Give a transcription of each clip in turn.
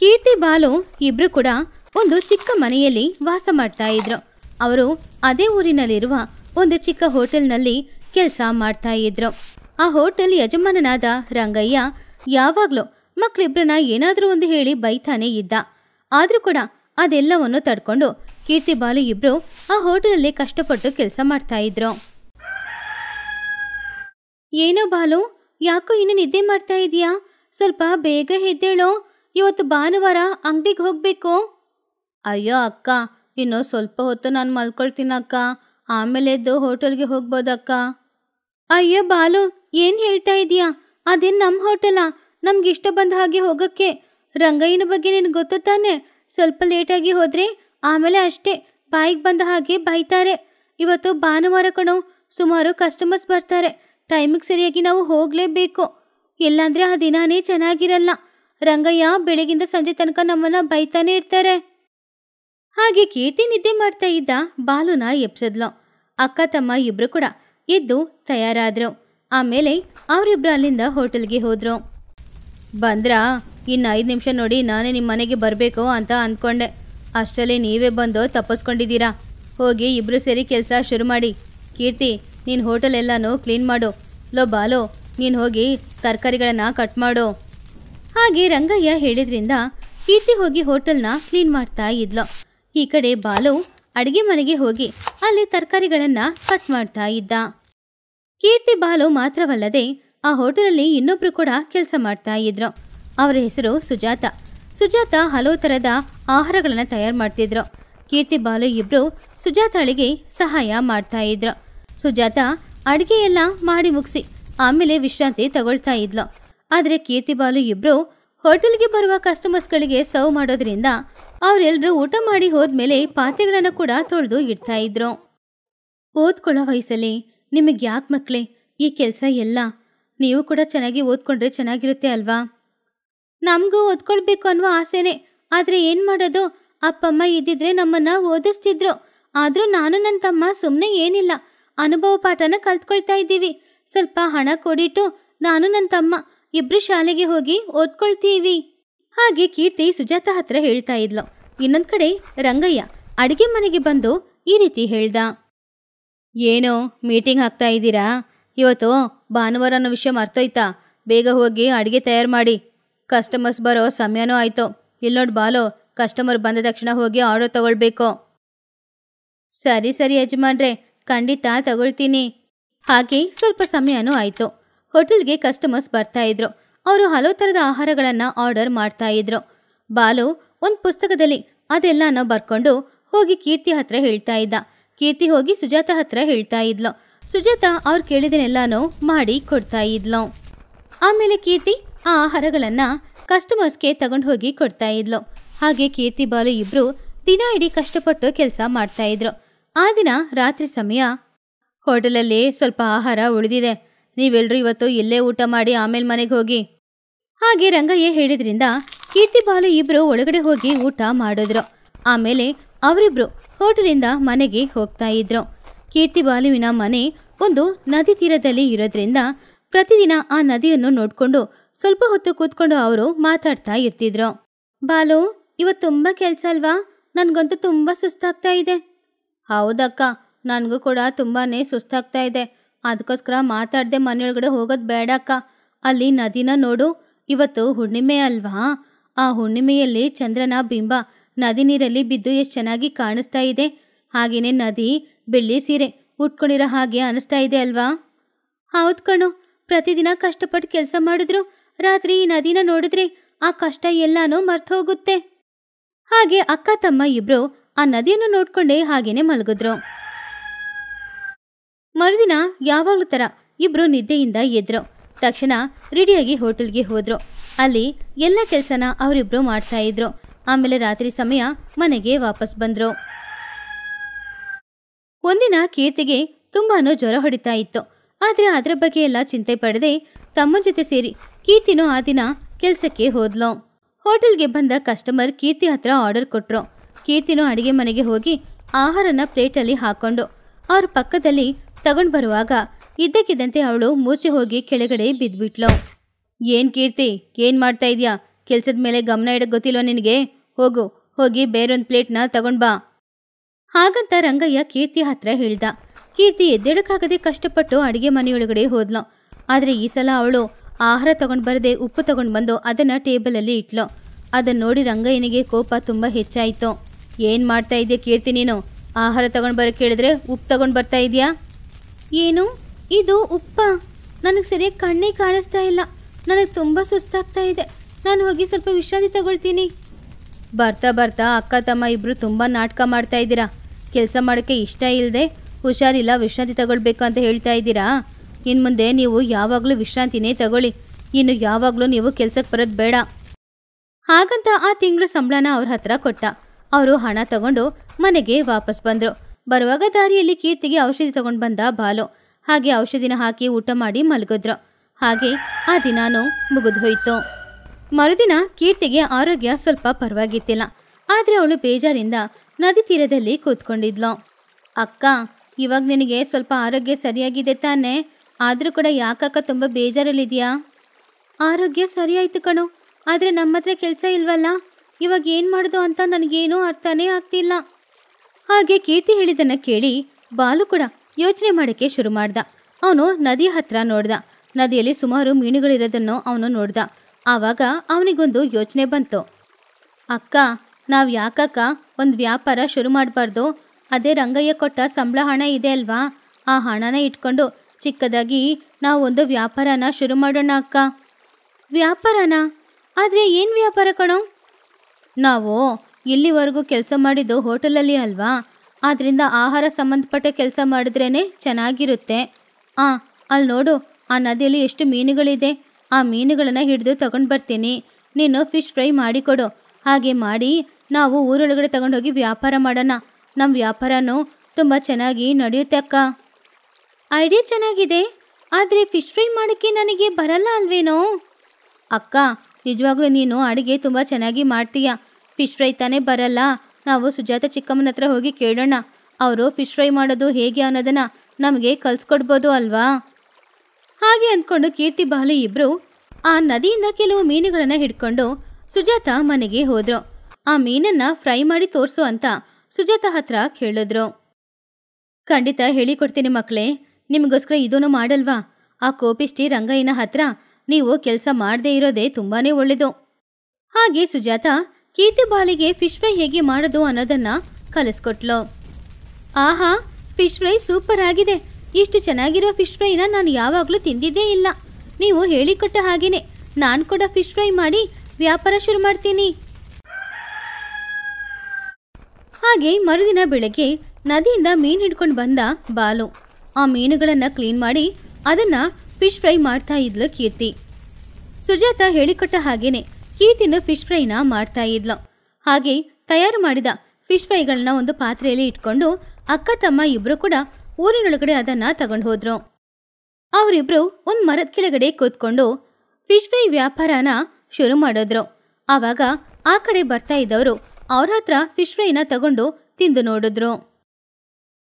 ಕೀರ್ತಿ ಬಾಲು ಇಬ್ರು ಕೂಡ ಒಂದು ಚಿಕ್ಕ ಮನೆಯಲ್ಲಿ ವಾಸ ಮಾಡ್ತಾ ಇದ್ರು ಅವರು ಅದೇ ಊರಿನಲ್ಲಿರುವ ಒಂದು ಚಿಕ್ಕ ಹೋಟೆಲ್ನಲ್ಲಿ ಕೆಲಸ ಮಾಡ್ತಾ ಇದ್ರು ಆ ಹೋಟೆಲ್ ಯಜಮಾನನಾದ ರಂಗಯ್ಯ ಯಾವಾಗಲೂ ಮಕ್ಕಳಿಬ್ರನ್ನ ಏನಾದರೂ ಒಂದು ಹೇಳಿ ಬೈತಾನೆ ಇದ್ದ ಆದರೂ ಕೂಡ ಅದೆಲ್ಲವನ್ನು ತಡ್ಕೊಂಡು ಕೀರ್ತಿ ಬಾಲು ಇಬ್ರು ಆ ಹೋಟೆಲಲ್ಲಿ ಕಷ್ಟಪಟ್ಟು ಕೆಲಸ ಮಾಡ್ತಾ ಇದ್ರು ಏನೋ ಬಾಲು ಯಾಕೋ ಇನ್ನು ನಿದ್ದೆ ಮಾಡ್ತಾ ಇದೀಯಾ ಸ್ವಲ್ಪ ಬೇಗ ಎದ್ದೇಳೋ ಇವತ್ತು ಭಾನುವಾರ ಅಂಗಡಿಗೆ ಹೋಗಬೇಕು ಅಯ್ಯೋ ಅಕ್ಕ ಇನ್ನೂ ಸ್ವಲ್ಪ ಹೊತ್ತು ನಾನು ಮಲ್ಕೊಳ್ತೀನಕ್ಕ ಅಕ್ಕ ಆಮೇಲೆ ಎದ್ದು ಹೋಟೆಲ್ಗೆ ಹೋಗ್ಬೋದಕ್ಕ ಅಯ್ಯೋ ಬಾಲು ಏನು ಹೇಳ್ತಾ ಇದೀಯಾ ಅದೇನು ನಮ್ಮ ಹೋಟೆಲಾ ನಮ್ಗೆ ಇಷ್ಟ ಬಂದ ಹಾಗೆ ಹೋಗೋಕ್ಕೆ ರಂಗಯ್ಯನ ಬಗ್ಗೆ ನಿನಗೆ ಗೊತ್ತು ತಾನೆ ಸ್ವಲ್ಪ ಲೇಟಾಗಿ ಹೋದರೆ ಆಮೇಲೆ ಅಷ್ಟೇ ಬಾಯಿಗೆ ಬಂದ ಹಾಗೆ ಬೈತಾರೆ ಇವತ್ತು ಭಾನುವಾರ ಕಣು ಸುಮಾರು ಕಸ್ಟಮರ್ಸ್ ಬರ್ತಾರೆ ಟೈಮಿಗೆ ಸರಿಯಾಗಿ ನಾವು ಹೋಗಲೇಬೇಕು ಇಲ್ಲಾಂದರೆ ಆ ದಿನಾನೇ ಚೆನ್ನಾಗಿರಲ್ಲ ರಂಗಯ್ಯ ಬೆಳಗಿಂದ ಸಂಜೆ ತನಕ ನಮ್ಮನ್ನ ಬೈತಾನೆ ಇರ್ತಾರೆ ಹಾಗೆ ಕೀರ್ತಿ ನಿದ್ದೆ ಮಾಡ್ತಾ ಇದ್ದ ಬಾಲುನ ಎಪ್ಸದ್ಲು ಅಕ್ಕ ತಮ್ಮ ಇಬ್ರು ಕೂಡ ಎದ್ದು ತಯಾರಾದ್ರು ಆಮೇಲೆ ಅವರಿಬ್ರು ಅಲ್ಲಿಂದ ಹೋಟೆಲ್ಗೆ ಹೋದ್ರು ಬಂದ್ರಾ ಇನ್ನು ಐದು ನಿಮಿಷ ನೋಡಿ ನಾನೇ ನಿಮ್ಮ ಮನೆಗೆ ಬರಬೇಕು ಅಂತ ಅಂದ್ಕೊಂಡೆ ಅಷ್ಟರಲ್ಲಿ ನೀವೇ ಬಂದು ತಪ್ಪಿಸ್ಕೊಂಡಿದ್ದೀರಾ ಹೋಗಿ ಇಬ್ರು ಸೇರಿ ಕೆಲಸ ಶುರು ಮಾಡಿ ಕೀರ್ತಿ ನೀನು ಹೋಟೆಲ್ ಎಲ್ಲನೂ ಕ್ಲೀನ್ ಮಾಡು ಲೋ ಬಾಲು ನೀನು ಹೋಗಿ ತರಕಾರಿಗಳನ್ನು ಕಟ್ ಮಾಡು ಹಾಗೆ ರಂಗಯ್ಯ ಹೇಳಿದ್ರಿಂದ ಕೀರ್ತಿ ಹೋಗಿ ಹೋಟೆಲ್ನ ಕ್ಲೀನ್ ಮಾಡ್ತಾ ಇದ್ಲು ಈ ಕಡೆ ಬಾಲು ಅಡಿಗೆ ಮನೆಗೆ ಹೋಗಿ ಅಲ್ಲಿ ತರಕಾರಿಗಳನ್ನು ಕಟ್ ಮಾಡ್ತಾ ಇದ್ದ ಕೀರ್ತಿ ಬಾಲು ಮಾತ್ರವಲ್ಲದೆ ಆ ಹೋಟೆಲಲ್ಲಿ ಇನ್ನೊಬ್ರು ಕೂಡ ಕೆಲಸ ಮಾಡ್ತಾ ಇದ್ರು ಅವರ ಹೆಸರು ಸುಜಾತ ಸುಜಾತ ಹಲವು ಥರದ ಆಹಾರಗಳನ್ನು ತಯಾರು ಮಾಡ್ತಿದ್ರು ಕೀರ್ತಿ ಬಾಲು ಇಬ್ರು ಸುಜಾತಾಳಿಗೆ ಸಹಾಯ ಮಾಡ್ತಾ ಇದ್ರು ಸುಜಾತ ಅಡುಗೆ ಎಲ್ಲ ಮಾಡಿ ಮುಗಿಸಿ ಆಮೇಲೆ ವಿಶ್ರಾಂತಿ ತಗೊಳ್ತಾ ಇದ್ಲು ಆದರೆ ಕೀರ್ತಿಬಾಲು ಇಬ್ಬರು ಹೋಟೆಲ್ಗೆ ಬರುವ ಕಸ್ಟಮರ್ಸ್ಗಳಿಗೆ ಸರ್ವ್ ಮಾಡೋದ್ರಿಂದ ಅವರೆಲ್ಲರೂ ಊಟ ಮಾಡಿ ಹೋದ್ಮೇಲೆ ಪಾತ್ರೆಗಳನ್ನು ಕೂಡ ತೊಳೆದು ಇಡ್ತಾ ಇದ್ರು ಓದ್ಕೊಳ್ಳೋ ವಯಸ್ಸಲ್ಲಿ ನಿಮಗೆ ಯಾಕೆ ಮಕ್ಕಳೇ ಈ ಕೆಲಸ ಎಲ್ಲ ನೀವು ಕೂಡ ಚೆನ್ನಾಗಿ ಓದ್ಕೊಂಡ್ರೆ ಚೆನ್ನಾಗಿರುತ್ತೆ ಅಲ್ವಾ ನಮಗೂ ಓದ್ಕೊಳ್ಬೇಕು ಅನ್ನೋ ಆಸೆನೆ ಆದರೆ ಏನು ಮಾಡೋದು ಅಪ್ಪಮ್ಮ ಇದ್ದಿದ್ರೆ ನಮ್ಮನ್ನು ಓದಿಸ್ತಿದ್ರು ಆದರೂ ನಾನು ನನ್ನ ತಮ್ಮ ಸುಮ್ಮನೆ ಏನಿಲ್ಲ ಅನುಭವ ಪಾಠನ ಕಲ್ತ್ಕೊಳ್ತಾ ಇದ್ದೀವಿ ಸ್ವಲ್ಪ ಹಣ ಕೊಡಿಟ್ಟು ನಾನು ನನ್ನ ತಮ್ಮ ಇಬ್ರು ಶಾಲೆಗೆ ಹೋಗಿ ಓದ್ಕೊಳ್ತೀವಿ ಹಾಗೆ ಕೀರ್ತಿ ಸುಜಾತ ಹತ್ರ ಹೇಳ್ತಾ ಇದ್ಲು ಇನ್ನೊಂದು ಕಡೆ ರಂಗಯ್ಯ ಅಡಿಗೆ ಮನೆಗೆ ಬಂದು ಈ ರೀತಿ ಹೇಳ್ದ ಏನು ಮೀಟಿಂಗ್ ಹಾಕ್ತಾ ಇದ್ದೀರಾ ಇವತ್ತು ಭಾನುವಾರ ಅನ್ನೋ ವಿಷಯ ಮರ್ತೋಯ್ತಾ ಬೇಗ ಹೋಗಿ ಅಡಿಗೆ ತಯಾರು ಮಾಡಿ ಕಸ್ಟಮರ್ಸ್ ಬರೋ ಸಮಯನೂ ಆಯ್ತು ಇಲ್ಲಿ ಬಾಲೋ ಕಸ್ಟಮರ್ ಬಂದ ತಕ್ಷಣ ಹೋಗಿ ಆರ್ಡರ್ ತಗೊಳ್ಬೇಕು ಸರಿ ಸರಿ ಯಜಮಾನ್ರೆ ಖಂಡಿತ ತಗೊಳ್ತೀನಿ ಹಾಗೆ ಸ್ವಲ್ಪ ಸಮಯನೂ ಆಯಿತು ಹೋಟೆಲ್ಗೆ ಕಸ್ಟಮರ್ಸ್ ಬರ್ತಾ ಇದ್ರು ಅವರು ಹಲವು ಥರದ ಆಹಾರಗಳನ್ನು ಆರ್ಡರ್ ಮಾಡ್ತಾ ಇದ್ರು ಬಾಲು ಒಂದು ಪುಸ್ತಕದಲ್ಲಿ ಅದೆಲ್ಲನ ಬರ್ಕೊಂಡು ಹೋಗಿ ಕೀರ್ತಿ ಹತ್ರ ಹೇಳ್ತಾ ಇದ್ದ ಕೀರ್ತಿ ಹೋಗಿ ಸುಜಾತ ಹತ್ರ ಹೇಳ್ತಾ ಇದ್ಲು ಸುಜಾತ ಅವ್ರು ಕೇಳಿದನೆಲ್ಲಾನು ಮಾಡಿ ಕೊಡ್ತಾ ಇದ್ಲು ಆಮೇಲೆ ಕೀರ್ತಿ ಆ ಆಹಾರಗಳನ್ನ ಕಸ್ಟಮರ್ಸ್ಗೆ ತಗೊಂಡು ಹೋಗಿ ಕೊಡ್ತಾ ಇದ್ಲು ಹಾಗೆ ಕೀರ್ತಿ ಬಾಲು ಇಬ್ರು ದಿನ ಇಡೀ ಕಷ್ಟಪಟ್ಟು ಕೆಲಸ ಮಾಡ್ತಾ ಇದ್ರು ಆ ದಿನ ರಾತ್ರಿ ಸಮಯ ಹೋಟೆಲಲ್ಲಿ ಸ್ವಲ್ಪ ಆಹಾರ ಉಳಿದಿದೆ ನೀವೆಲ್ಲರೂ ಇವತ್ತು ಇಲ್ಲೇ ಊಟ ಮಾಡಿ ಆಮೇಲೆ ಮನೆಗೆ ಹೋಗಿ ಹಾಗೆ ರಂಗಯ್ಯ ಹೇಳಿದ್ರಿಂದ ಕೀರ್ತಿ ಬಾಲು ಇಬ್ರು ಒಳಗಡೆ ಹೋಗಿ ಊಟ ಮಾಡಿದ್ರು ಆಮೇಲೆ ಅವರಿಬ್ರು ಹೋಟೆಲಿಂದ ಮನೆಗೆ ಹೋಗ್ತಾ ಇದ್ರು ಕೀರ್ತಿ ಬಾಲುವಿನ ಮನೆ ಒಂದು ನದಿ ತೀರದಲ್ಲಿ ಇರೋದ್ರಿಂದ ಪ್ರತಿದಿನ ಆ ನದಿಯನ್ನು ನೋಡಿಕೊಂಡು ಸ್ವಲ್ಪ ಹೊತ್ತು ಕೂತ್ಕೊಂಡು ಅವರು ಮಾತಾಡ್ತಾ ಇರ್ತಿದ್ರು ಬಾಲು ಇವತ್ತು ತುಂಬ ಕೆಲಸ ಅಲ್ವಾ ನನಗಂತೂ ತುಂಬ ಸುಸ್ತಾಗ್ತಾ ಇದೆ ಹೌದಕ್ಕ ನನಗೂ ಕೂಡ ತುಂಬಾ ಸುಸ್ತಾಗ್ತಾ ಇದೆ ಅದಕ್ಕೋಸ್ಕರ ಮಾತಾಡದೆ ಮನೆಯೊಳಗಡೆ ಹೋಗೋದು ಬೇಡ ಅಕ್ಕ ಅಲ್ಲಿ ನದಿನ ನೋಡು ಇವತ್ತು ಹುಣ್ಣಿಮೆ ಅಲ್ವಾ ಆ ಹುಣ್ಣಿಮೆಯಲ್ಲಿ ಚಂದ್ರನ ಬಿಂಬ ನದಿ ನೀರಲ್ಲಿ ಬಿದ್ದು ಎಷ್ಟು ಚೆನ್ನಾಗಿ ಕಾಣಿಸ್ತಾ ಇದೆ ಹಾಗೆಯೇ ನದಿ ಬೆಳ್ಳಿ ಸೀರೆ ಉಟ್ಕೊಂಡಿರೋ ಹಾಗೆ ಅನಿಸ್ತಾ ಇದೆ ಅಲ್ವಾ ಹೌದ್ ಕಣು ಪ್ರತಿದಿನ ಕಷ್ಟಪಟ್ಟು ಕೆಲಸ ಮಾಡಿದ್ರು ರಾತ್ರಿ ಈ ನದಿನ ನೋಡಿದ್ರೆ ಆ ಕಷ್ಟ ಎಲ್ಲಾನು ಮರ್ತು ಹೋಗುತ್ತೆ ಹಾಗೆ ಅಕ್ಕ ತಮ್ಮ ಇಬ್ರು ಆ ನದಿಯನ್ನು ನೋಡ್ಕೊಂಡೇ ಹಾಗೇನೆ ಮಲಗಿದ್ರು ಮರುದಿನ ಯಾವಾಗ್ಲೂ ತರ ಇಬ್ರು ನಿದ್ದೆಯಿಂದ ಎದ್ರು ತಕ್ಷಣ ರೆಡಿಯಾಗಿ ಹೋಟೆಲ್ಗೆ ಹೋದ್ರು ಅಲ್ಲಿ ಎಲ್ಲ ಕೆಲಸನ ಅವರಿಬ್ರು ಮಾಡ್ತಾ ಇದ್ರು ಆಮೇಲೆ ರಾತ್ರಿ ಸಮಯ ಮನೆಗೆ ವಾಪಸ್ ಬಂದ್ರು ಒಂದಿನ ಕೀರ್ತಿಗೆ ತುಂಬಾ ಜ್ವರ ಹೊಡಿತಾ ಇತ್ತು ಆದ್ರೆ ಅದರ ಬಗ್ಗೆ ಎಲ್ಲ ಚಿಂತೆ ಪಡದೆ ತಮ್ಮ ಜೊತೆ ಸೇರಿ ಕೀರ್ತಿನೂ ಆ ದಿನ ಕೆಲಸಕ್ಕೆ ಹೋದ್ಲು ಹೋಟೆಲ್ಗೆ ಬಂದ ಕಸ್ಟಮರ್ ಕೀರ್ತಿ ಹತ್ರ ಆರ್ಡರ್ ಕೊಟ್ರು ಕೀರ್ತಿನೂ ಅಡುಗೆ ಮನೆಗೆ ಹೋಗಿ ಆಹಾರನ ಪ್ಲೇಟಲ್ಲಿ ಹಾಕೊಂಡು ಅವ್ರ ಪಕ್ಕದಲ್ಲಿ ತಗೊಂಡು ಬರುವಾಗ ಇದ್ದಕ್ಕಿದ್ದಂತೆ ಅವಳು ಮೂಚೆ ಹೋಗಿ ಕೆಳಗಡೆ ಬಿದ್ದ್ಬಿಟ್ಲು ಏನ್ ಕೀರ್ತಿ ಏನ್ ಮಾಡ್ತಾ ಇದೀಯಾ ಕೆಲಸದ ಮೇಲೆ ಗಮನ ಇಡಕ್ಕೆ ಗೊತ್ತಿಲ್ವ ನಿನಗೆ ಹೋಗು ಹೋಗಿ ಬೇರೊಂದು ಪ್ಲೇಟ್ನ ತಗೊಂಡ್ ಬಾ ಹಾಗಂತ ರಂಗಯ್ಯ ಕೀರ್ತಿ ಹತ್ರ ಹೇಳ್ದ ಕೀರ್ತಿ ಎದ್ದೇಳಕ್ಕಾಗದೆ ಕಷ್ಟಪಟ್ಟು ಅಡುಗೆ ಮನೆಯೊಳಗಡೆ ಹೋದ್ಲು ಆದರೆ ಈ ಸಲ ಅವಳು ಆಹಾರ ತಗೊಂಡು ಬರದೆ ಉಪ್ಪು ತಗೊಂಡು ಬಂದು ಅದನ್ನು ಟೇಬಲಲ್ಲಿ ಇಟ್ಲು ಅದನ್ನ ನೋಡಿ ರಂಗಯ್ಯನಿಗೆ ಕೋಪ ತುಂಬಾ ಹೆಚ್ಚಾಯಿತು ಏನ್ ಮಾಡ್ತಾ ಇದ್ಯಾ ಕೀರ್ತಿ ನೀನು ಆಹಾರ ತಗೊಂಡು ಬರಕ್ಕೆ ಹೇಳಿದ್ರೆ ಉಪ್ಪು ತಗೊಂಡು ಬರ್ತಾ ಇದೆಯಾ ಏನು ಇದು ಉಪ್ಪ ನನಗೆ ಸರಿಯಾಗಿ ಕಣ್ಣೇ ಕಾಣಿಸ್ತಾ ಇಲ್ಲ ನನಗೆ ತುಂಬ ಸುಸ್ತಾಗ್ತಾ ಇದೆ ನಾನು ಹೋಗಿ ಸ್ವಲ್ಪ ವಿಶ್ರಾಂತಿ ತಗೊಳ್ತೀನಿ ಬರ್ತಾ ಬರ್ತಾ ಅಕ್ಕ ತಮ್ಮ ಇಬ್ಬರು ತುಂಬ ನಾಟಕ ಮಾಡ್ತಾ ಇದ್ದೀರಾ ಕೆಲಸ ಮಾಡೋಕ್ಕೆ ಇಷ್ಟ ಇಲ್ಲದೆ ಹುಷಾರಿಲ್ಲ ವಿಶ್ರಾಂತಿ ತಗೊಳ್ಬೇಕು ಅಂತ ಹೇಳ್ತಾ ಇದ್ದೀರಾ ಇನ್ನು ಮುಂದೆ ನೀವು ಯಾವಾಗಲೂ ವಿಶ್ರಾಂತಿನೇ ತಗೊಳ್ಳಿ ಇನ್ನು ಯಾವಾಗಲೂ ನೀವು ಕೆಲಸಕ್ಕೆ ಬರೋದು ಬೇಡ ಹಾಗಂತ ಆ ತಿಂಗಳು ಸಂಬಳನ ಅವ್ರ ಹತ್ರ ಕೊಟ್ಟ ಅವರು ಹಣ ತಗೊಂಡು ಮನೆಗೆ ವಾಪಸ್ ಬಂದರು ಬರುವಾಗ ದಾರಿಯಲ್ಲಿ ಕೀರ್ತಿಗೆ ಔಷಧಿ ತಗೊಂಡು ಬಂದ ಬಾಲು ಹಾಗೆ ಔಷಧಿನ ಹಾಕಿ ಊಟ ಮಾಡಿ ಮಲಗಿದ್ರು ಹಾಗೆ ಆ ದಿನಾನು ಮುಗಿದು ಹೋಯಿತು ಮರುದಿನ ಕೀರ್ತಿಗೆ ಆರೋಗ್ಯ ಸ್ವಲ್ಪ ಪರವಾಗಿತ್ತಿಲ್ಲ ಆದರೆ ಅವಳು ಬೇಜಾರಿಂದ ನದಿ ತೀರದಲ್ಲಿ ಕೂತ್ಕೊಂಡಿದ್ಲು ಅಕ್ಕ ಇವಾಗ ನಿನಗೆ ಸ್ವಲ್ಪ ಆರೋಗ್ಯ ಸರಿಯಾಗಿದೆ ತಾನೆ ಆದರೂ ಕೂಡ ಯಾಕಕ್ಕ ತುಂಬ ಬೇಜಾರಲ್ಲಿದೆಯಾ ಆರೋಗ್ಯ ಸರಿಯಾಯಿತು ಕಣು ಆದರೆ ನಮ್ಮ ಹತ್ರ ಕೆಲಸ ಇಲ್ವಲ್ಲ ಇವಾಗ ಏನು ಮಾಡೋದು ಅಂತ ನನಗೇನೂ ಅರ್ಥನೇ ಆಗ್ತಿಲ್ಲ ಹಾಗೆ ಕೀರ್ತಿ ಹೇಳಿದನ್ನ ಕೇಳಿ ಬಾಲು ಕೂಡ ಯೋಚನೆ ಮಾಡೋಕ್ಕೆ ಶುರು ಮಾಡ್ದ ಅವನು ನದಿ ಹತ್ರ ನೋಡ್ದ ನದಿಯಲ್ಲಿ ಸುಮಾರು ಮೀನುಗಳಿರೋದನ್ನು ಅವನು ನೋಡ್ದ ಆವಾಗ ಅವನಿಗೊಂದು ಯೋಚನೆ ಬಂತು ಅಕ್ಕ ನಾವು ಯಾಕಕ್ಕ ಒಂದು ವ್ಯಾಪಾರ ಶುರು ಮಾಡಬಾರ್ದು ಅದೇ ರಂಗಯ್ಯ ಕೊಟ್ಟ ಸಂಬಳ ಹಣ ಇದೆ ಅಲ್ವಾ ಆ ಹಣನ ಇಟ್ಕೊಂಡು ಚಿಕ್ಕದಾಗಿ ನಾವು ಒಂದು ವ್ಯಾಪಾರನ ಶುರು ಮಾಡೋಣ ಅಕ್ಕ ವ್ಯಾಪಾರನ ಆದರೆ ಏನು ವ್ಯಾಪಾರ ಕಣೋ ನಾವು ಇಲ್ಲಿವರೆಗೂ ಕೆಲಸ ಮಾಡಿದ್ದು ಹೋಟೆಲಲ್ಲಿ ಅಲ್ವಾ ಆದ್ದರಿಂದ ಆಹಾರ ಸಂಬಂಧಪಟ್ಟ ಕೆಲಸ ಮಾಡಿದ್ರೇ ಚೆನ್ನಾಗಿರುತ್ತೆ ಆ ಅಲ್ಲಿ ನೋಡು ಆ ನದಿಯಲ್ಲಿ ಎಷ್ಟು ಮೀನುಗಳಿದೆ ಆ ಮೀನುಗಳನ್ನು ಹಿಡಿದು ತಗೊಂಡು ಬರ್ತೀನಿ ನೀನು ಫಿಶ್ ಫ್ರೈ ಮಾಡಿಕೊಡು ಹಾಗೆ ಮಾಡಿ ನಾವು ಊರೊಳಗಡೆ ತಗೊಂಡೋಗಿ ವ್ಯಾಪಾರ ಮಾಡೋಣ ನಮ್ಮ ವ್ಯಾಪಾರನೂ ತುಂಬ ಚೆನ್ನಾಗಿ ನಡೆಯುತ್ತೆ ಅಕ್ಕ ಐಡಿಯಾ ಚೆನ್ನಾಗಿದೆ ಆದರೆ ಫಿಶ್ ಫ್ರೈ ಮಾಡೋಕ್ಕೆ ನನಗೆ ಬರಲ್ಲ ಅಲ್ವೇನೋ ಅಕ್ಕ ನಿಜವಾಗ್ಲೂ ನೀನು ಅಡುಗೆ ತುಂಬ ಚೆನ್ನಾಗಿ ಮಾಡ್ತೀಯಾ ಫಿಶ್ ಫ್ರೈ ತಾನೇ ಬರಲ್ಲ ನಾವು ಸುಜಾತ ಚಿಕ್ಕಮ್ಮನ ಹತ್ರ ಹೋಗಿ ಕೇಳೋಣ ಅವರು ಫಿಶ್ ಫ್ರೈ ಮಾಡೋದು ಹೇಗೆ ಅನ್ನೋದನ್ನ ನಮಗೆ ಕಲ್ಸ್ಕೊಡ್ಬೋದು ಅಲ್ವಾ ಹಾಗೆ ಅಂದ್ಕೊಂಡು ಕೀರ್ತಿ ಬಾಲು ಇಬ್ರು ಆ ನದಿಯಿಂದ ಕೆಲವು ಮೀನುಗಳನ್ನ ಹಿಡ್ಕೊಂಡು ಸುಜಾತ ಮನೆಗೆ ಹೋದ್ರು ಆ ಮೀನನ್ನ ಫ್ರೈ ಮಾಡಿ ತೋರಿಸು ಅಂತ ಸುಜಾತ ಹತ್ರ ಕೇಳಿದ್ರು ಖಂಡಿತ ಹೇಳಿಕೊಡ್ತೀನಿ ಮಕ್ಕಳೇ ನಿಮಗೋಸ್ಕರ ಇದೂ ಮಾಡಲ್ವಾ ಆ ಕೋಪಿಷ್ಟಿ ರಂಗಯ್ಯನ ಹತ್ರ ನೀವು ಕೆಲಸ ಮಾಡದೇ ಇರೋದೇ ತುಂಬಾನೇ ಒಳ್ಳೆಯದು ಹಾಗೆ ಸುಜಾತ ಕೀರ್ತಿ ಬಾಲಿಗೆ ಫಿಶ್ ಫ್ರೈ ಹೇಗೆ ಮಾಡೋದು ಅನ್ನೋದನ್ನ ಕಲಿಸ್ಕೊಟ್ಲು ಆಹಾ ಫಿಶ್ ಫ್ರೈ ಸೂಪರ್ ಆಗಿದೆ ಇಷ್ಟು ಚೆನ್ನಾಗಿರೋ ಫಿಶ್ ಫ್ರೈನ ನಾನು ಯಾವಾಗಲೂ ತಿಂದಿದ್ದೇ ಇಲ್ಲ ನೀವು ಹೇಳಿಕೊಟ್ಟ ಹಾಗೇನೆ ನಾನು ಕೂಡ ಫಿಶ್ ಫ್ರೈ ಮಾಡಿ ವ್ಯಾಪಾರ ಶುರು ಮಾಡ್ತೀನಿ ಹಾಗೆ ಮರುದಿನ ಬೆಳಗ್ಗೆ ನದಿಯಿಂದ ಮೀನು ಹಿಡ್ಕೊಂಡು ಬಂದ ಬಾಲು ಆ ಮೀನುಗಳನ್ನ ಕ್ಲೀನ್ ಮಾಡಿ ಅದನ್ನ ಫಿಶ್ ಫ್ರೈ ಮಾಡ್ತಾ ಇದ್ಲು ಕೀರ್ತಿ ಸುಜಾತ ಹೇಳಿಕೊಟ್ಟ ಹಾಗೇನೆ ತಿನ್ನು ಫಿಶ್ ಫ್ರೈನ ಮಾಡ್ತಾ ಇದ್ಲು ಹಾಗೆ ತಯಾರು ಮಾಡಿದ ಫಿಶ್ ಫ್ರೈಗಳನ್ನ ಒಂದು ಪಾತ್ರೆಯಲ್ಲಿ ಇಟ್ಕೊಂಡು ಅಕ್ಕ ತಮ್ಮ ಇಬ್ರು ಕೂಡ ಊರಿನೊಳಗಡೆ ಅದನ್ನ ತಗೊಂಡು ಹೋದ್ರು ಅವರಿಬ್ರು ಒಂದು ಮರದ ಕೆಳಗಡೆ ಕೂತ್ಕೊಂಡು ಫಿಶ್ ಫ್ರೈ ವ್ಯಾಪಾರನ ಶುರು ಮಾಡಿದ್ರು ಆವಾಗ ಆ ಕಡೆ ಬರ್ತಾ ಇದ್ದವರು ಅವ್ರ ಹತ್ರ ಫಿಶ್ ಫ್ರೈನ ತಗೊಂಡು ತಿಂದು ನೋಡಿದ್ರು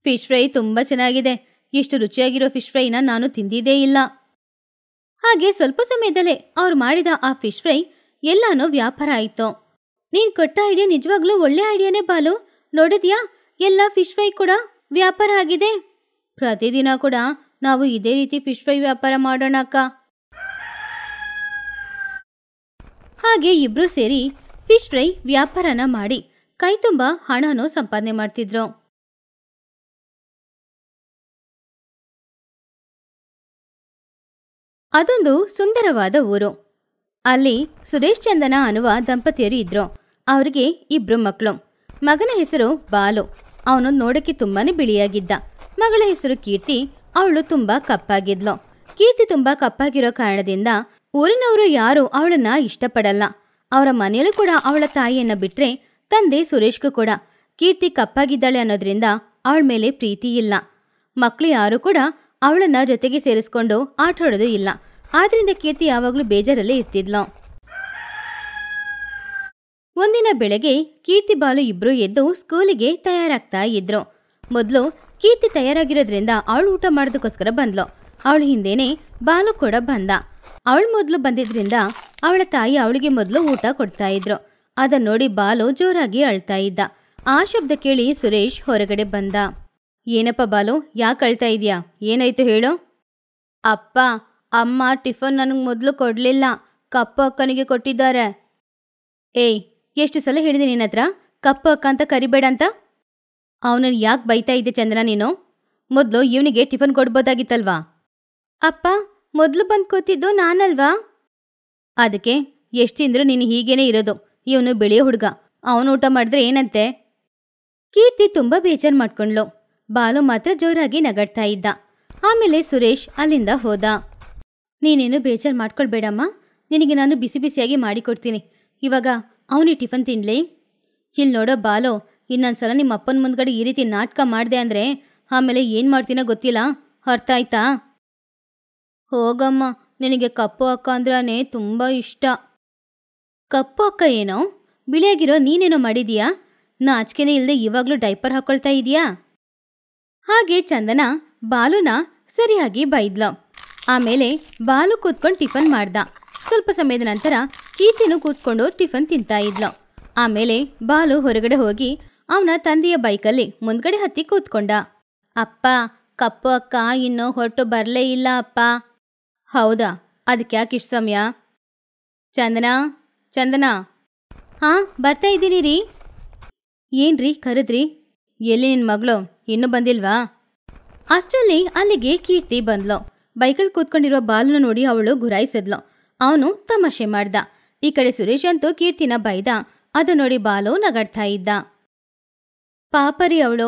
ಫಿಶ್ ಫ್ರೈ ತುಂಬಾ ಚೆನ್ನಾಗಿದೆ ಎಷ್ಟು ರುಚಿಯಾಗಿರೋ ಫಿಶ್ ಫ್ರೈನ ನಾನು ತಿಂದಿದ್ದೇ ಇಲ್ಲ ಹಾಗೆ ಸ್ವಲ್ಪ ಸಮಯದಲ್ಲೇ ಅವ್ರು ಮಾಡಿದ ಆ ಫಿಶ್ ಫ್ರೈ ಎಲ್ಲಾನು ವ್ಯಾಪಾರ ಆಯ್ತು ನೀನ್ ಕೊಟ್ಟ ಐಡಿಯಾ ನಿಜವಾಗ್ಲೂ ಒಳ್ಳೆ ಐಡಿಯಾನೇ ಬಾಲು ನೋಡಿದ್ಯಾ ಎಲ್ಲ ಫಿಶ್ ಫ್ರೈ ಕೂಡ ವ್ಯಾಪಾರ ಆಗಿದೆ ಪ್ರತಿದಿನ ಕೂಡ ನಾವು ಇದೇ ರೀತಿ ಫಿಶ್ ಫ್ರೈ ವ್ಯಾಪಾರ ಮಾಡೋಣ ಅಕ್ಕ ಹಾಗೆ ಇಬ್ರು ಸೇರಿ ಫಿಶ್ ಫ್ರೈ ವ್ಯಾಪಾರನ ಮಾಡಿ ಕೈ ತುಂಬಾ ಹಣನೂ ಸಂಪಾದನೆ ಮಾಡ್ತಿದ್ರು ಅದೊಂದು ಸುಂದರವಾದ ಊರು ಅಲ್ಲಿ ಸುರೇಶ್ ಚಂದನ ಅನ್ನುವ ದಂಪತಿಯರು ಇದ್ರು ಅವರಿಗೆ ಇಬ್ರು ಮಕ್ಕಳು ಮಗನ ಹೆಸರು ಬಾಲು ಅವನು ನೋಡಕ್ಕೆ ತುಂಬಾನೇ ಬಿಳಿಯಾಗಿದ್ದ ಮಗಳ ಹೆಸರು ಕೀರ್ತಿ ಅವಳು ತುಂಬಾ ಕಪ್ಪಾಗಿದ್ಲು ಕೀರ್ತಿ ತುಂಬಾ ಕಪ್ಪಾಗಿರೋ ಕಾರಣದಿಂದ ಊರಿನವರು ಯಾರು ಅವಳನ್ನ ಇಷ್ಟಪಡಲ್ಲ ಅವರ ಮನೆಯಲ್ಲೂ ಕೂಡ ಅವಳ ತಾಯಿಯನ್ನ ಬಿಟ್ರೆ ತಂದೆ ಸುರೇಶ್ಗೂ ಕೂಡ ಕೀರ್ತಿ ಕಪ್ಪಾಗಿದ್ದಾಳೆ ಅನ್ನೋದ್ರಿಂದ ಅವಳ ಮೇಲೆ ಪ್ರೀತಿ ಇಲ್ಲ ಮಕ್ಕಳು ಯಾರು ಕೂಡ ಅವಳನ್ನ ಜೊತೆಗೆ ಸೇರಿಸ್ಕೊಂಡು ಆಟಾಡೋದು ಇಲ್ಲ ಆದ್ರಿಂದ ಕೀರ್ತಿ ಯಾವಾಗಲೂ ಬೇಜಾರಲ್ಲೇ ಇರ್ತಿದ್ಲು ಒಂದಿನ ಬೆಳಗ್ಗೆ ಕೀರ್ತಿ ಬಾಲು ಇಬ್ರು ಎದ್ದು ಸ್ಕೂಲಿಗೆ ತಯಾರಾಗ್ತಾ ಇದ್ರು ಮೊದಲು ಕೀರ್ತಿ ತಯಾರಾಗಿರೋದ್ರಿಂದ ಅವಳು ಊಟ ಮಾಡೋದಕ್ಕೋಸ್ಕರ ಬಂದ್ಲು ಅವಳ ಹಿಂದೆನೆ ಬಾಲು ಕೂಡ ಬಂದ ಅವಳ ಮೊದಲು ಬಂದಿದ್ರಿಂದ ಅವಳ ತಾಯಿ ಅವಳಿಗೆ ಮೊದಲು ಊಟ ಕೊಡ್ತಾ ಇದ್ರು ಅದನ್ನ ನೋಡಿ ಬಾಲು ಜೋರಾಗಿ ಅಳ್ತಾ ಇದ್ದ ಆ ಶಬ್ದ ಕೇಳಿ ಸುರೇಶ್ ಹೊರಗಡೆ ಬಂದ ಏನಪ್ಪ ಬಾಲು ಯಾಕೆ ಅಳ್ತಾ ಇದೀಯಾ ಏನಾಯ್ತು ಹೇಳು ಅಪ್ಪ ಅಮ್ಮ ಟಿಫನ್ ನನಗೆ ಮೊದಲು ಕೊಡಲಿಲ್ಲ ಕಪ್ಪ ಅಕ್ಕನಿಗೆ ಕೊಟ್ಟಿದ್ದಾರೆ ಏಯ್ ಎಷ್ಟು ಸಲ ಹೇಳಿದೆ ನಿನ್ನ ಹತ್ರ ಕಪ್ಪ ಅಕ್ಕ ಅಂತ ಕರಿಬೇಡ ಅಂತ ಅವನನ್ನು ಯಾಕೆ ಬೈತಾ ಇದ್ದೆ ಚಂದ್ರ ನೀನು ಮೊದಲು ಇವನಿಗೆ ಟಿಫನ್ ಕೊಡ್ಬೋದಾಗಿತ್ತಲ್ವಾ ಅಪ್ಪ ಮೊದಲು ಬಂದು ಕೂತಿದ್ದು ನಾನಲ್ವಾ ಅದಕ್ಕೆ ಎಷ್ಟು ತಿಂದರೂ ನೀನು ಹೀಗೇನೆ ಇರೋದು ಇವನು ಬೆಳೆಯೋ ಹುಡುಗ ಅವನು ಊಟ ಮಾಡಿದ್ರೆ ಏನಂತೆ ಕೀರ್ತಿ ತುಂಬ ಬೇಜಾರು ಮಾಡ್ಕೊಂಡ್ಲು ಬಾಲು ಮಾತ್ರ ಜೋರಾಗಿ ನಗಡ್ತಾ ಇದ್ದ ಆಮೇಲೆ ಸುರೇಶ್ ಅಲ್ಲಿಂದ ಹೋದ ನೀನೇನು ಬೇಜಾರು ಮಾಡ್ಕೊಳ್ಬೇಡಮ್ಮ ನಿನಗೆ ನಾನು ಬಿಸಿ ಬಿಸಿಯಾಗಿ ಮಾಡಿಕೊಡ್ತೀನಿ ಇವಾಗ ಅವನಿ ಟಿಫನ್ ತಿನ್ಲಿ ಇಲ್ಲಿ ನೋಡೋ ಬಾಲೋ ಇನ್ನೊಂದ್ಸಲ ನಿಮ್ಮ ಅಪ್ಪನ ಮುಂದ್ಗಡೆ ಈ ರೀತಿ ನಾಟಕ ಮಾಡಿದೆ ಅಂದರೆ ಆಮೇಲೆ ಏನು ಮಾಡ್ತೀನೋ ಗೊತ್ತಿಲ್ಲ ಅರ್ಥ ಆಯ್ತಾ ಹೋಗಮ್ಮ ನಿನಗೆ ಕಪ್ಪು ಅಕ್ಕ ಅಂದ್ರೆ ತುಂಬ ಇಷ್ಟ ಕಪ್ಪು ಅಕ್ಕ ಏನೋ ಬಿಳಿಯಾಗಿರೋ ನೀನೇನೋ ಮಾಡಿದೀಯಾ ನಾ ನಾಚಿಕೆನೇ ಇಲ್ಲದೆ ಇವಾಗಲೂ ಡೈಪರ್ ಹಾಕ್ಕೊಳ್ತಾ ಇದೀಯಾ ಹಾಗೆ ಚಂದನ ಬಾಲುನ ಸರಿಯಾಗಿ ಬೈದ್ಲ ಆಮೇಲೆ ಬಾಲು ಕೂತ್ಕೊಂಡು ಟಿಫನ್ ಮಾಡ್ದ ಸ್ವಲ್ಪ ಸಮಯದ ನಂತರ ಕೀರ್ತಿನೂ ಕೂತ್ಕೊಂಡು ಟಿಫನ್ ತಿಂತಾ ಇದ್ಲು ಆಮೇಲೆ ಬಾಲು ಹೊರಗಡೆ ಹೋಗಿ ಅವನ ತಂದೆಯ ಬೈಕಲ್ಲಿ ಮುಂದ್ಗಡೆ ಹತ್ತಿ ಕೂತ್ಕೊಂಡ ಅಪ್ಪ ಕಪ್ಪು ಅಕ್ಕ ಇನ್ನೂ ಹೊರಟು ಬರಲೇ ಇಲ್ಲ ಅಪ್ಪ ಹೌದಾ ಅದಕ್ಕೆ ಯಾಕೆ ಇಷ್ಟು ಸಮಯ ಚಂದನಾ ಚಂದನಾ ಹಾಂ ಬರ್ತಾ ಇದ್ದೀರಿ ರೀ ಏನ್ರಿ ಕರೆದ್ರಿ ಎಲ್ಲಿ ನಿನ್ನ ಮಗಳು ಇನ್ನೂ ಬಂದಿಲ್ವಾ ಅಷ್ಟರಲ್ಲಿ ಅಲ್ಲಿಗೆ ಕೀರ್ತಿ ಬಂದ್ಲು ಬೈಕಲ್ಲಿ ಕೂತ್ಕೊಂಡಿರುವ ಬಾಲನ ನೋಡಿ ಅವಳು ಗುರಾಯಿಸಿದ್ಲು ಅವನು ತಮಾಷೆ ಮಾಡ್ದ ಈ ಕಡೆ ಸುರೇಶ್ ಅಂತೂ ಕೀರ್ತಿನ ಬೈದ ಅದು ನೋಡಿ ಬಾಲು ನಗಾಡ್ತಾ ಇದ್ದ ಪಾಪರಿ ಅವಳು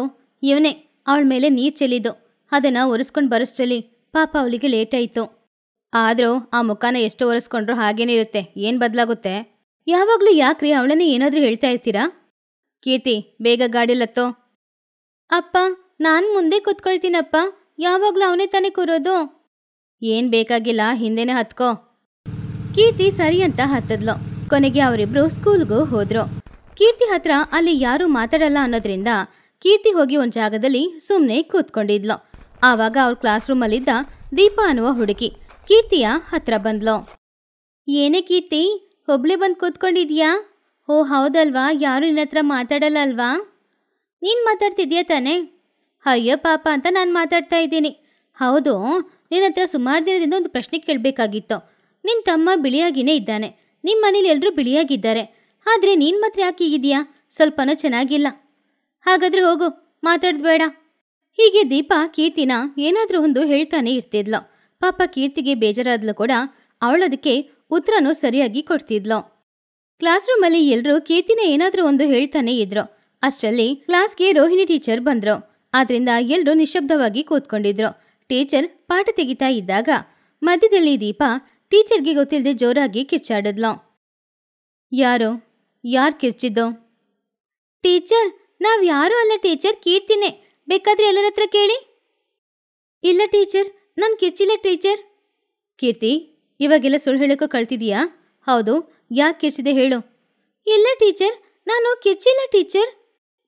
ಇವನೇ ಅವಳ ಮೇಲೆ ನೀರು ಚೆಲ್ಲಿದ್ದು ಅದನ್ನು ಒರೆಸ್ಕೊಂಡು ಬರೋಷ್ಟರಲ್ಲಿ ಪಾಪ ಅವಳಿಗೆ ಲೇಟ್ ಆಯಿತು ಆದರೂ ಆ ಮುಖಾನ ಎಷ್ಟು ಒರೆಸ್ಕೊಂಡ್ರೂ ಹಾಗೇನೇ ಇರುತ್ತೆ ಏನು ಬದಲಾಗುತ್ತೆ ಯಾವಾಗಲೂ ಯಾಕ್ರಿ ಅವಳನ್ನೇ ಏನಾದರೂ ಹೇಳ್ತಾ ಇರ್ತೀರಾ ಕೀರ್ತಿ ಬೇಗ ಗಾಡಿಲತ್ತೋ ಅಪ್ಪ ನಾನು ಮುಂದೆ ಕೂತ್ಕೊಳ್ತೀನಪ್ಪ ಯಾವಾಗಲೂ ಅವನೇ ತಾನೇ ಕೂರೋದು ಏನ್ ಬೇಕಾಗಿಲ್ಲ ಹಿಂದೆನೆ ಹತ್ಕೋ ಕೀರ್ತಿ ಸರಿ ಅಂತ ಹತ್ತದ್ಲು ಕೊನೆಗೆ ಅವರಿಬ್ರು ಸ್ಕೂಲ್ಗೂ ಹೋದ್ರು ಕೀರ್ತಿ ಹತ್ರ ಅಲ್ಲಿ ಯಾರೂ ಮಾತಾಡಲ್ಲ ಅನ್ನೋದ್ರಿಂದ ಕೀರ್ತಿ ಹೋಗಿ ಒಂದು ಜಾಗದಲ್ಲಿ ಸುಮ್ಮನೆ ಕೂತ್ಕೊಂಡಿದ್ಲು ಆವಾಗ ಅವ್ರ ಕ್ಲಾಸ್ ರೂಮ್ ಅಲ್ಲಿದ್ದ ದೀಪ ಅನ್ನುವ ಹುಡುಗಿ ಕೀರ್ತಿಯ ಹತ್ರ ಬಂದ್ಲು ಏನೇ ಕೀರ್ತಿ ಒಬ್ಳೆ ಬಂದು ಕೂತ್ಕೊಂಡಿದ್ಯಾ ಓ ಹೌದಲ್ವಾ ಯಾರು ನಿನ್ನ ಹತ್ರ ಮಾತಾಡಲ್ಲ ಅಲ್ವಾ ನೀನ್ ಮಾತಾಡ್ತಿದ್ಯಾ ತಾನೆ ಅಯ್ಯೋ ಪಾಪ ಅಂತ ನಾನು ಮಾತಾಡ್ತಾ ಇದ್ದೀನಿ ಹೌದು ನಿನ್ನ ಹತ್ರ ಸುಮಾರು ದಿನದಿಂದ ಒಂದು ಪ್ರಶ್ನೆ ಕೇಳಬೇಕಾಗಿತ್ತು ನಿನ್ನ ತಮ್ಮ ಬಿಳಿಯಾಗಿಯೇ ಇದ್ದಾನೆ ನಿಮ್ಮ ಮನೇಲಿ ಎಲ್ಲರೂ ಬಿಳಿಯಾಗಿದ್ದಾರೆ ಆದರೆ ನೀನು ಮಾತ್ರ ಯಾಕೆ ಇದೀಯಾ ಸ್ವಲ್ಪನೂ ಚೆನ್ನಾಗಿಲ್ಲ ಹಾಗಾದರೆ ಹೋಗು ಬೇಡ ಹೀಗೆ ದೀಪಾ ಕೀರ್ತಿನ ಏನಾದರೂ ಒಂದು ಹೇಳ್ತಾನೆ ಇರ್ತಿದ್ಲು ಪಾಪ ಕೀರ್ತಿಗೆ ಬೇಜಾರಾದ್ಲು ಕೂಡ ಅವಳದಕ್ಕೆ ಉತ್ತರನೂ ಸರಿಯಾಗಿ ಕೊಡ್ತಿದ್ಲು ಕ್ಲಾಸ್ ರೂಮಲ್ಲಿ ಎಲ್ಲರೂ ಕೀರ್ತಿನ ಏನಾದರೂ ಒಂದು ಹೇಳ್ತಾನೆ ಇದ್ರು ಅಷ್ಟರಲ್ಲಿ ಕ್ಲಾಸ್ಗೆ ರೋಹಿಣಿ ಟೀಚರ್ ಬಂದರು ಆದ್ರಿಂದ ಎಲ್ಲರೂ ನಿಶಬ್ದವಾಗಿ ಕೂತ್ಕೊಂಡಿದ್ರು ಟೀಚರ್ ಪಾಠ ತೆಗಿತಾ ಇದ್ದಾಗ ಮಧ್ಯದಲ್ಲಿ ದೀಪ ಟೀಚರ್ಗೆ ಗೊತ್ತಿಲ್ಲದೆ ಜೋರಾಗಿ ಕಿಚ್ಚಾಡಿದ್ಲು ಯಾರೋ ಯಾರು ಕಿಚ್ಚಿದ್ದೋ ಟೀಚರ್ ನಾವು ಯಾರೋ ಅಲ್ಲ ಟೀಚರ್ ಕೀರ್ತಿನೇ ಬೇಕಾದ್ರೆ ಎಲ್ಲರ ಹತ್ರ ಕೇಳಿ ಇಲ್ಲ ಟೀಚರ್ ನಾನು ಕಿಚ್ಚಿಲ್ಲ ಟೀಚರ್ ಕೀರ್ತಿ ಇವಾಗೆಲ್ಲ ಸುಳ್ಳು ಹೇಳೋಕೆ ಕಳ್ತಿದೀಯಾ ಹೌದು ಯಾಕೆ ಕಿಚ್ಚಿದೆ ಹೇಳು ಇಲ್ಲ ಟೀಚರ್ ನಾನು ಕಿಚ್ಚಿಲ್ಲ ಟೀಚರ್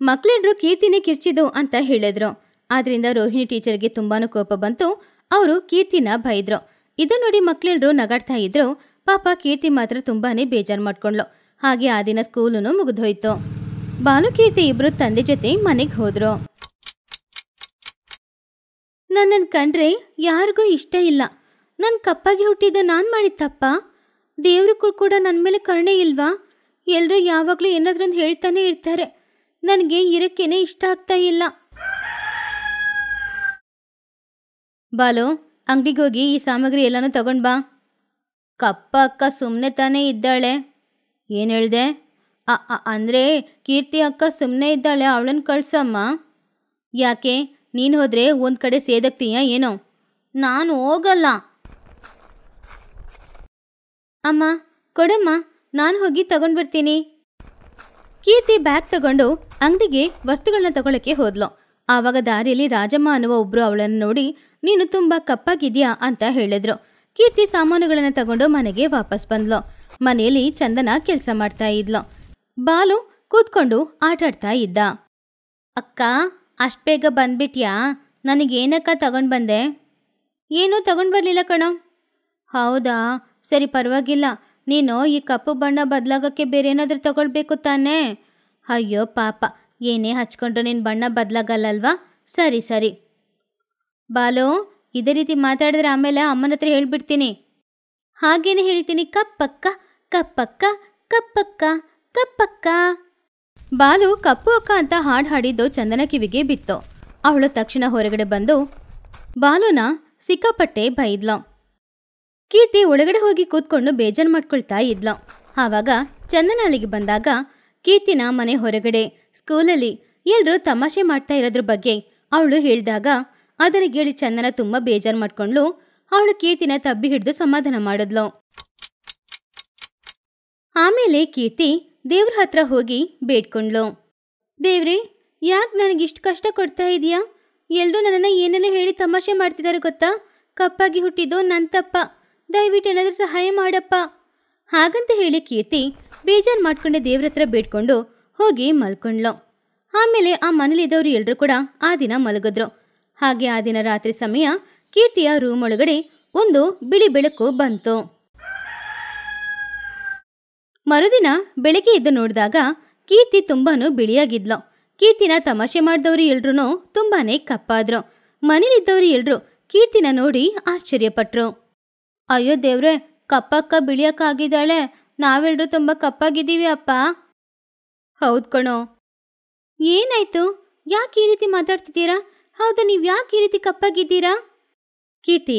ಮಕ್ಕಳೆಲ್ಲರೂ ಕೀರ್ತಿನೇ ಕಿಚ್ಚಿದ್ದು ಅಂತ ಹೇಳಿದ್ರು ಆದ್ರಿಂದ ರೋಹಿಣಿ ಟೀಚರ್ಗೆ ತುಂಬಾನು ಕೋಪ ಬಂತು ಅವರು ಕೀರ್ತಿನ ಬೈದ್ರು ಇದು ನೋಡಿ ಮಕ್ಕಳೆಲ್ಲರೂ ನಗಾಡ್ತಾ ಇದ್ರು ಪಾಪ ಕೀರ್ತಿ ಮಾತ್ರ ತುಂಬಾನೇ ಬೇಜಾರು ಮಾಡ್ಕೊಂಡ್ಲು ಹಾಗೆ ಆ ದಿನ ಸ್ಕೂಲೂ ಮುಗಿದೋಯ್ತು ಬಾಲು ಕೀರ್ತಿ ಇಬ್ರು ತಂದೆ ಜೊತೆ ಮನೆಗೆ ಹೋದ್ರು ನನ್ನನ್ನು ಕಂಡ್ರೆ ಯಾರಿಗೂ ಇಷ್ಟ ಇಲ್ಲ ನನ್ನ ಕಪ್ಪಾಗಿ ಹುಟ್ಟಿದ್ದು ನಾನು ಮಾಡಿದ ತಪ್ಪ ದೇವರು ಕೂಡ ನನ್ನ ಮೇಲೆ ಕರುಣೆ ಇಲ್ವಾ ಎಲ್ಲರೂ ಯಾವಾಗಲೂ ಏನಾದ್ರೊಂದು ಹೇಳ್ತಾನೆ ಇರ್ತಾರೆ ನನಗೆ ಇರಕ್ಕೇನೆ ಇಷ್ಟ ಆಗ್ತಾ ಇಲ್ಲ ಬಾಲೋ ಬಾಲು ಹೋಗಿ ಈ ಸಾಮಗ್ರಿ ಎಲ್ಲನೂ ತಗೊಂಡು ಬಾ ಕಪ್ಪ ಅಕ್ಕ ಸುಮ್ಮನೆ ತಾನೇ ಇದ್ದಾಳೆ ಏನು ಹೇಳಿದೆ ಅಂದರೆ ಕೀರ್ತಿ ಅಕ್ಕ ಸುಮ್ಮನೆ ಇದ್ದಾಳೆ ಅವಳನ್ನು ಕಳ್ಸಮ್ಮ ಯಾಕೆ ನೀನು ಹೋದರೆ ಒಂದು ಕಡೆ ಸೇದಕ್ತೀಯ ಏನೋ ನಾನು ಹೋಗಲ್ಲ ಅಮ್ಮ ಕೊಡಮ್ಮ ನಾನು ಹೋಗಿ ತಗೊಂಡು ಬರ್ತೀನಿ ಕೀರ್ತಿ ಬ್ಯಾಗ್ ತಗೊಂಡು ಅಂಗಡಿಗೆ ವಸ್ತುಗಳನ್ನ ತಗೊಳಕ್ಕೆ ಹೋದ್ಲು ಆವಾಗ ದಾರಿಯಲ್ಲಿ ರಾಜಮ್ಮ ಅನ್ನುವ ಒಬ್ಬರು ಅವಳನ್ನು ನೋಡಿ ನೀನು ತುಂಬ ಕಪ್ಪಾಗಿದ್ಯಾ ಅಂತ ಹೇಳಿದ್ರು ಕೀರ್ತಿ ಸಾಮಾನುಗಳನ್ನು ತಗೊಂಡು ಮನೆಗೆ ವಾಪಸ್ ಬಂದ್ಲು ಮನೆಯಲ್ಲಿ ಚಂದನ ಕೆಲಸ ಮಾಡ್ತಾ ಇದ್ಲು ಬಾಲು ಕೂತ್ಕೊಂಡು ಆಟಾಡ್ತಾ ಇದ್ದ ಅಕ್ಕ ಅಷ್ಟು ಬೇಗ ಬಂದ್ಬಿಟ್ಯಾ ನನಗೇನಕ್ಕ ತಗೊಂಡು ಬಂದೆ ಏನೂ ತಗೊಂಡು ಬರಲಿಲ್ಲ ಕಣೋ ಹೌದಾ ಸರಿ ಪರವಾಗಿಲ್ಲ ನೀನು ಈ ಕಪ್ಪು ಬಣ್ಣ ಬದಲಾಗೋಕ್ಕೆ ಬೇರೆ ಏನಾದರೂ ತಗೊಳ್ಬೇಕು ತಾನೇ ಅಯ್ಯೋ ಪಾಪ ಏನೇ ಹಚ್ಕೊಂಡು ನಿನ್ನ ಬಣ್ಣ ಬದಲಾಗಲ್ಲಲ್ವಾ ಸರಿ ಸರಿ ಬಾಲು ಇದೇ ರೀತಿ ಮಾತಾಡಿದ್ರೆ ಆಮೇಲೆ ಅಮ್ಮನ ಹತ್ರ ಹೇಳ್ಬಿಡ್ತೀನಿ ಹಾಗೇನೆ ಹೇಳ್ತೀನಿ ಕಪ್ಪಕ್ಕ ಕಪ್ಪಕ್ಕ ಕಪ್ಪಕ್ಕ ಕಪ್ಪಕ್ಕ ಬಾಲು ಕಪ್ಪು ಅಕ್ಕ ಅಂತ ಹಾಡು ಹಾಡಿದ್ದು ಚಂದನ ಕಿವಿಗೆ ಬಿತ್ತು ಅವಳು ತಕ್ಷಣ ಹೊರಗಡೆ ಬಂದು ಬಾಲುನ ಸಿಕ್ಕಾಪಟ್ಟೆ ಬೈದ್ಲ ಕೀರ್ತಿ ಒಳಗಡೆ ಹೋಗಿ ಕೂತ್ಕೊಂಡು ಬೇಜಾರು ಮಾಡ್ಕೊಳ್ತಾ ಇದ್ಲ ಆವಾಗ ಚಂದನ ಅಲ್ಲಿಗೆ ಬಂದಾಗ ಕೀರ್ತಿನ ಮನೆ ಹೊರಗಡೆ ಸ್ಕೂಲಲ್ಲಿ ಎಲ್ಲರೂ ತಮಾಷೆ ಮಾಡ್ತಾ ಇರೋದ್ರ ಬಗ್ಗೆ ಅವಳು ಹೇಳಿದಾಗ ಅದರ ಗೇಳಿ ಚಂದನ ತುಂಬಾ ಬೇಜಾರು ಮಾಡ್ಕೊಂಡ್ಲು ಅವಳು ಕೀರ್ತಿನ ತಬ್ಬಿ ಹಿಡಿದು ಸಮಾಧಾನ ಮಾಡಿದ್ಲು ಆಮೇಲೆ ಕೀರ್ತಿ ದೇವ್ರ ಹತ್ರ ಹೋಗಿ ಬೇಡ್ಕೊಂಡ್ಲು ದೇವ್ರಿ ಯಾಕೆ ನನಗಿಷ್ಟು ಕಷ್ಟ ಕೊಡ್ತಾ ಇದೀಯಾ ಎಲ್ಲರೂ ನನ್ನನ್ನು ಏನೇನೋ ಹೇಳಿ ತಮಾಷೆ ಮಾಡ್ತಿದ್ದಾರೆ ಗೊತ್ತಾ ಕಪ್ಪಾಗಿ ಹುಟ್ಟಿದ್ದು ನನ್ನ ತಪ್ಪ ದಯವಿಟ್ಟು ಏನಾದರೂ ಸಹಾಯ ಮಾಡಪ್ಪ ಹಾಗಂತ ಹೇಳಿ ಕೀರ್ತಿ ಬೇಜಾರು ಮಾಡ್ಕೊಂಡೆ ದೇವ್ರ ಹತ್ರ ಬೇಡ್ಕೊಂಡು ಹೋಗಿ ಮಲ್ಕೊಂಡ್ಲು ಆಮೇಲೆ ಆ ಮನೇಲಿದ್ದವರು ಎಲ್ಲರೂ ಕೂಡ ಆ ದಿನ ಮಲಗಿದ್ರು ಹಾಗೆ ಆ ದಿನ ರಾತ್ರಿ ಸಮಯ ಕೀರ್ತಿಯ ರೂಮ್ ಒಳಗಡೆ ಒಂದು ಬಿಳಿ ಬೆಳಕು ಬಂತು ಮರುದಿನ ಬೆಳಗ್ಗೆ ಎದ್ದು ನೋಡಿದಾಗ ಕೀರ್ತಿ ತುಂಬಾನು ಬಿಳಿಯಾಗಿದ್ಲು ಕೀರ್ತಿನ ತಮಾಷೆ ಮಾಡಿದವರು ಎಲ್ರೂ ತುಂಬಾನೇ ಕಪ್ಪಾದ್ರು ಮನೇಲಿದ್ದವರು ಎಲ್ರು ಕೀರ್ತಿನ ನೋಡಿ ಆಶ್ಚರ್ಯಪಟ್ರು ಅಯ್ಯೋ ದೇವ್ರೆ ಕಪ್ಪಕ್ಕ ಬಿಳಿಯಕ್ಕಾಗಿದ್ದಾಳೆ ನಾವೆಲ್ಲರೂ ತುಂಬಾ ಕಪ್ಪಾಗಿದ್ದೀವಿ ಅಪ್ಪ ಹೌದ್ ಕಣೋ ಏನಾಯ್ತು ಯಾಕೆ ಈ ರೀತಿ ಮಾತಾಡ್ತಿದ್ದೀರಾ ಹೌದು ನೀವು ಯಾಕೆ ಈ ರೀತಿ ಕಪ್ಪಾಗಿದ್ದೀರಾ ಕೀರ್ತಿ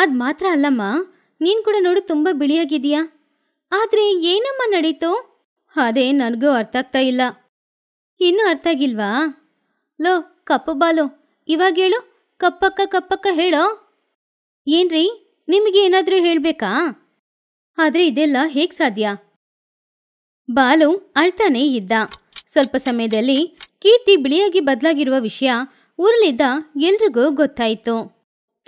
ಅದು ಮಾತ್ರ ಅಲ್ಲಮ್ಮ ನೀನು ಕೂಡ ನೋಡು ತುಂಬ ಬಿಳಿಯಾಗಿದೆಯಾ ಆದರೆ ಏನಮ್ಮ ನಡೀತು ಅದೇ ನನಗೂ ಅರ್ಥ ಆಗ್ತಾ ಇಲ್ಲ ಇನ್ನೂ ಅರ್ಥ ಆಗಿಲ್ವಾ ಲೋ ಕಪ್ಪು ಬಾಲು ಇವಾಗ ಹೇಳು ಕಪ್ಪಕ್ಕ ಕಪ್ಪಕ್ಕ ಹೇಳೋ ಏನ್ರಿ ನಿಮಗೆ ಏನಾದರೂ ಹೇಳಬೇಕಾ ಆದರೆ ಇದೆಲ್ಲ ಹೇಗೆ ಸಾಧ್ಯ ಬಾಲು ಅಳ್ತಾನೇ ಇದ್ದ ಸ್ವಲ್ಪ ಸಮಯದಲ್ಲಿ ಕೀರ್ತಿ ಬಿಳಿಯಾಗಿ ಬದಲಾಗಿರುವ ವಿಷಯ ಊರಲ್ಲಿದ್ದ ಎಲ್ರಿಗೂ ಗೊತ್ತಾಯಿತು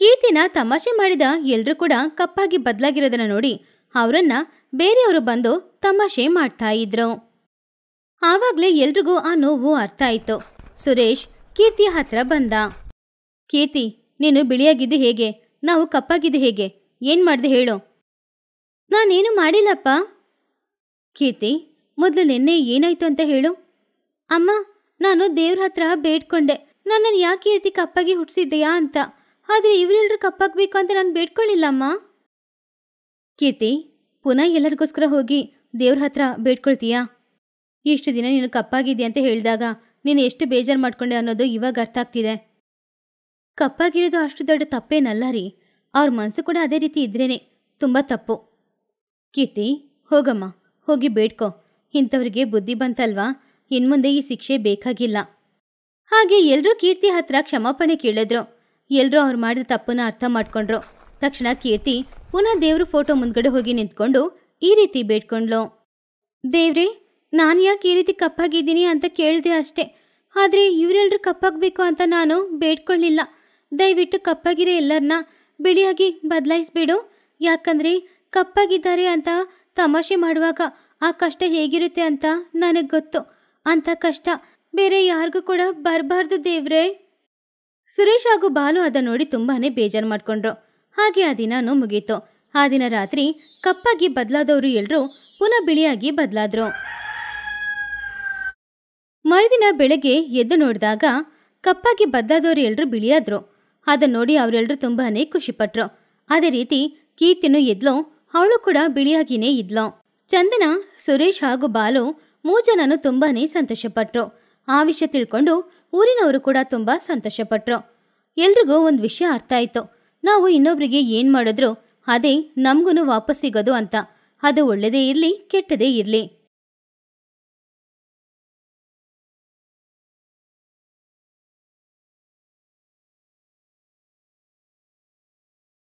ಕೀರ್ತಿನ ತಮಾಷೆ ಮಾಡಿದ ಎಲ್ಲರೂ ಕೂಡ ಕಪ್ಪಾಗಿ ಬದಲಾಗಿರೋದನ್ನ ನೋಡಿ ಅವರನ್ನ ಬೇರೆಯವರು ಬಂದು ತಮಾಷೆ ಮಾಡ್ತಾ ಇದ್ರು ಆವಾಗಲೇ ಎಲ್ರಿಗೂ ಆ ನೋವು ಅರ್ಥ ಆಯಿತು ಸುರೇಶ್ ಕೀರ್ತಿಯ ಹತ್ರ ಬಂದ ಕೀರ್ತಿ ನೀನು ಬಿಳಿಯಾಗಿದ್ದು ಹೇಗೆ ನಾವು ಕಪ್ಪಾಗಿದ್ದು ಹೇಗೆ ಏನು ಮಾಡ್ದೆ ಹೇಳು ನಾನೇನು ಮಾಡಿಲ್ಲಪ್ಪ ಕೀರ್ತಿ ಮೊದಲು ನಿನ್ನೆ ಏನಾಯ್ತು ಅಂತ ಹೇಳು ಅಮ್ಮ ನಾನು ದೇವ್ರ ಹತ್ರ ಬೇಡ್ಕೊಂಡೆ ನನ್ನನ್ನು ಯಾಕೆ ಈ ರೀತಿ ಕಪ್ಪಾಗಿ ಹುಟ್ಟಿಸಿದ್ದೆಯಾ ಅಂತ ಆದರೆ ಇವರೆಲ್ಲರೂ ಕಪ್ಪಾಗಬೇಕು ಅಂತ ನಾನು ಬೇಡ್ಕೊಳ್ಳಿಲ್ಲಮ್ಮ ಕೀರ್ತಿ ಪುನಃ ಎಲ್ಲರಿಗೋಸ್ಕರ ಹೋಗಿ ದೇವ್ರ ಹತ್ರ ಬೇಡ್ಕೊಳ್ತೀಯಾ ಇಷ್ಟು ದಿನ ನೀನು ಕಪ್ಪಾಗಿದೆ ಅಂತ ಹೇಳಿದಾಗ ನೀನು ಎಷ್ಟು ಬೇಜಾರು ಮಾಡ್ಕೊಂಡೆ ಅನ್ನೋದು ಇವಾಗ ಅರ್ಥ ಆಗ್ತಿದೆ ಕಪ್ಪಾಗಿರೋದು ಅಷ್ಟು ದೊಡ್ಡ ತಪ್ಪೇನಲ್ಲ ರೀ ಅವ್ರ ಮನಸ್ಸು ಕೂಡ ಅದೇ ರೀತಿ ಇದ್ರೇನೆ ತುಂಬ ತಪ್ಪು ಕೀರ್ತಿ ಹೋಗಮ್ಮ ಹೋಗಿ ಬೇಡ್ಕೊ ಇಂಥವ್ರಿಗೆ ಬುದ್ಧಿ ಬಂತಲ್ವಾ ಇನ್ಮುಂದೆ ಈ ಶಿಕ್ಷೆ ಬೇಕಾಗಿಲ್ಲ ಹಾಗೆ ಎಲ್ಲರೂ ಕೀರ್ತಿ ಹತ್ರ ಕ್ಷಮಾಪಣೆ ಕೇಳಿದ್ರು ಎಲ್ಲರೂ ಅವ್ರು ಮಾಡಿದ ತಪ್ಪನ್ನ ಅರ್ಥ ಮಾಡ್ಕೊಂಡ್ರು ತಕ್ಷಣ ಕೀರ್ತಿ ಪುನಃ ದೇವ್ರ ಫೋಟೋ ಮುಂದ್ಗಡೆ ಹೋಗಿ ನಿಂತ್ಕೊಂಡು ಈ ರೀತಿ ಬೇಡ್ಕೊಂಡ್ಲು ದೇವ್ರಿ ನಾನು ಯಾಕೆ ಈ ರೀತಿ ಕಪ್ಪಾಗಿದ್ದೀನಿ ಅಂತ ಕೇಳಿದೆ ಅಷ್ಟೇ ಆದರೆ ಇವರೆಲ್ಲರೂ ಕಪ್ಪಾಗಬೇಕು ಅಂತ ನಾನು ಬೇಡ್ಕೊಳ್ಳಿಲ್ಲ ದಯವಿಟ್ಟು ಕಪ್ಪಾಗಿರೋ ಎಲ್ಲರನ್ನ ಬಿಳಿಯಾಗಿ ಬದಲಾಯಿಸ್ಬಿಡು ಯಾಕಂದ್ರೆ ಕಪ್ಪಾಗಿದ್ದಾರೆ ಅಂತ ತಮಾಷೆ ಮಾಡುವಾಗ ಆ ಕಷ್ಟ ಹೇಗಿರುತ್ತೆ ಅಂತ ನನಗೆ ಗೊತ್ತು ಅಂಥ ಕಷ್ಟ ಬೇರೆ ಯಾರಿಗೂ ಕೂಡ ಬರಬಾರ್ದು ದೇವ್ರೆ ಸುರೇಶ್ ಹಾಗೂ ಬಾಲು ಅದ ನೋಡಿ ತುಂಬಾನೇ ಬೇಜಾರು ಮಾಡ್ಕೊಂಡ್ರು ಹಾಗೆ ಆ ದಿನಾನು ಮುಗೀತು ಆ ದಿನ ರಾತ್ರಿ ಕಪ್ಪಾಗಿ ಬದಲಾದವರು ಎಲ್ಲರೂ ಪುನಃ ಬಿಳಿಯಾಗಿ ಬದಲಾದ್ರು ಮರುದಿನ ಬೆಳಗ್ಗೆ ಎದ್ದು ನೋಡಿದಾಗ ಕಪ್ಪಾಗಿ ಬದಲಾದವರು ಎಲ್ಲರೂ ಬಿಳಿಯಾದ್ರು ಅದನ್ನ ನೋಡಿ ಅವರೆಲ್ಲರೂ ತುಂಬಾನೇ ಖುಷಿಪಟ್ರು ಅದೇ ರೀತಿ ಕೀರ್ತಿನೂ ಎದ್ಲೋ ಅವಳು ಕೂಡ ಬಿಳಿಯಾಗಿನೇ ಇದ್ಲೋ ಚಂದನ ಸುರೇಶ್ ಹಾಗೂ ಬಾಲು ಮೂಜನನು ತುಂಬಾನೇ ಸಂತೋಷಪಟ್ರು ಆ ವಿಷಯ ತಿಳ್ಕೊಂಡು ಊರಿನವರು ಕೂಡ ತುಂಬ ಸಂತೋಷಪಟ್ರು ಎಲ್ರಿಗೂ ಒಂದು ವಿಷಯ ಅರ್ಥ ಆಯಿತು ನಾವು ಇನ್ನೊಬ್ರಿಗೆ ಏನು ಮಾಡಿದ್ರು ಅದೇ ನಮಗೂ ವಾಪಸ್ ಸಿಗೋದು ಅಂತ ಅದು ಒಳ್ಳೆಯದೇ ಇರಲಿ ಕೆಟ್ಟದೇ ಇರಲಿ